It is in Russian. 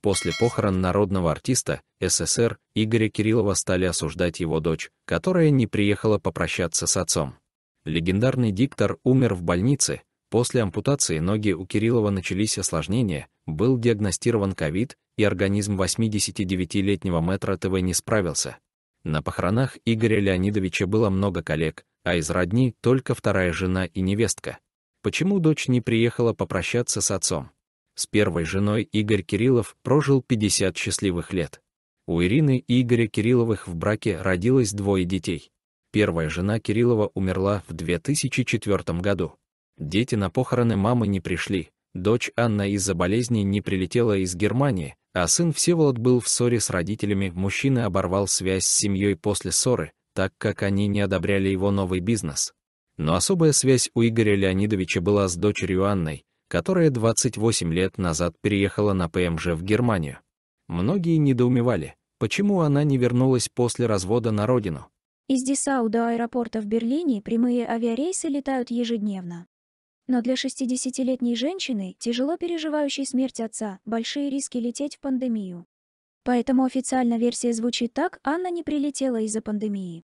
После похорон народного артиста СССР Игоря Кириллова стали осуждать его дочь, которая не приехала попрощаться с отцом. Легендарный диктор умер в больнице, после ампутации ноги у Кириллова начались осложнения, был диагностирован ковид, и организм 89-летнего мэтра ТВ не справился. На похоронах Игоря Леонидовича было много коллег, а из родни только вторая жена и невестка. Почему дочь не приехала попрощаться с отцом? С первой женой Игорь Кириллов прожил 50 счастливых лет. У Ирины и Игоря Кирилловых в браке родилось двое детей. Первая жена Кириллова умерла в 2004 году. Дети на похороны мамы не пришли, дочь Анна из-за болезни не прилетела из Германии, а сын Всеволод был в ссоре с родителями, мужчина оборвал связь с семьей после ссоры, так как они не одобряли его новый бизнес. Но особая связь у Игоря Леонидовича была с дочерью Анной, которая 28 лет назад переехала на ПМЖ в Германию. Многие недоумевали, почему она не вернулась после развода на родину. Из Дисау до аэропорта в Берлине прямые авиарейсы летают ежедневно. Но для 60-летней женщины, тяжело переживающей смерть отца, большие риски лететь в пандемию. Поэтому официально версия звучит так, Анна не прилетела из-за пандемии.